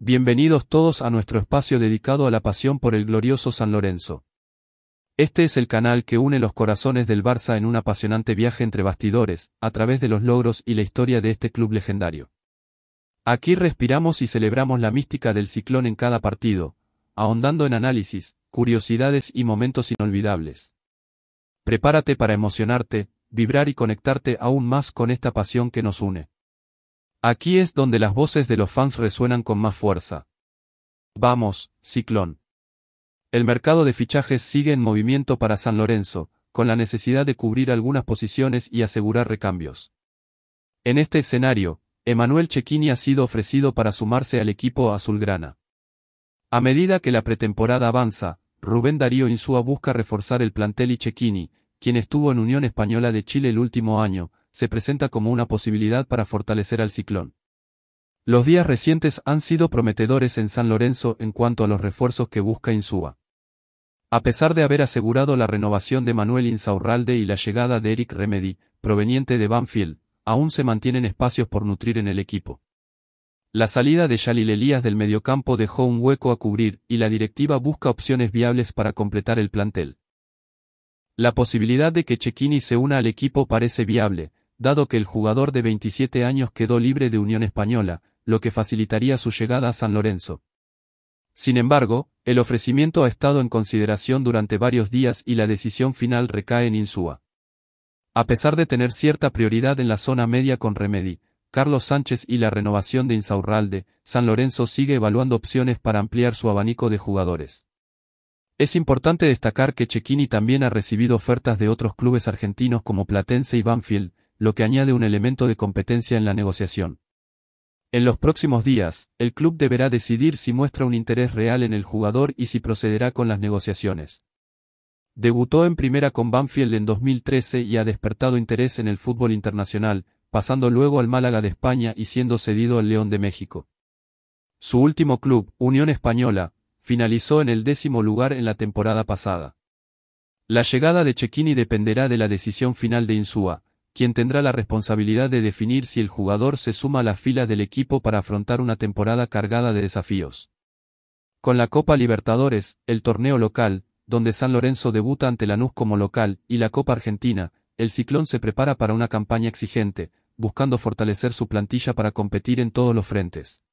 Bienvenidos todos a nuestro espacio dedicado a la pasión por el glorioso San Lorenzo. Este es el canal que une los corazones del Barça en un apasionante viaje entre bastidores, a través de los logros y la historia de este club legendario. Aquí respiramos y celebramos la mística del ciclón en cada partido, ahondando en análisis, curiosidades y momentos inolvidables. Prepárate para emocionarte, vibrar y conectarte aún más con esta pasión que nos une. Aquí es donde las voces de los fans resuenan con más fuerza. Vamos, Ciclón. El mercado de fichajes sigue en movimiento para San Lorenzo, con la necesidad de cubrir algunas posiciones y asegurar recambios. En este escenario, Emanuel Chequini ha sido ofrecido para sumarse al equipo azulgrana. A medida que la pretemporada avanza, Rubén Darío Insúa busca reforzar el plantel y Chequini, quien estuvo en Unión Española de Chile el último año, se presenta como una posibilidad para fortalecer al ciclón. Los días recientes han sido prometedores en San Lorenzo en cuanto a los refuerzos que busca Insúa. A pesar de haber asegurado la renovación de Manuel Insaurralde y la llegada de Eric Remedy, proveniente de Banfield, aún se mantienen espacios por nutrir en el equipo. La salida de Yalil Elías del mediocampo dejó un hueco a cubrir y la directiva busca opciones viables para completar el plantel. La posibilidad de que Chequini se una al equipo parece viable, dado que el jugador de 27 años quedó libre de Unión Española, lo que facilitaría su llegada a San Lorenzo. Sin embargo, el ofrecimiento ha estado en consideración durante varios días y la decisión final recae en Insúa. A pesar de tener cierta prioridad en la zona media con Remedi, Carlos Sánchez y la renovación de Insaurralde, San Lorenzo sigue evaluando opciones para ampliar su abanico de jugadores. Es importante destacar que Chequini también ha recibido ofertas de otros clubes argentinos como Platense y Banfield, lo que añade un elemento de competencia en la negociación. En los próximos días, el club deberá decidir si muestra un interés real en el jugador y si procederá con las negociaciones. Debutó en primera con Banfield en 2013 y ha despertado interés en el fútbol internacional, pasando luego al Málaga de España y siendo cedido al León de México. Su último club, Unión Española, finalizó en el décimo lugar en la temporada pasada. La llegada de Chequini dependerá de la decisión final de Insúa, quien tendrá la responsabilidad de definir si el jugador se suma a la fila del equipo para afrontar una temporada cargada de desafíos. Con la Copa Libertadores, el torneo local, donde San Lorenzo debuta ante Lanús como local, y la Copa Argentina, el Ciclón se prepara para una campaña exigente, buscando fortalecer su plantilla para competir en todos los frentes.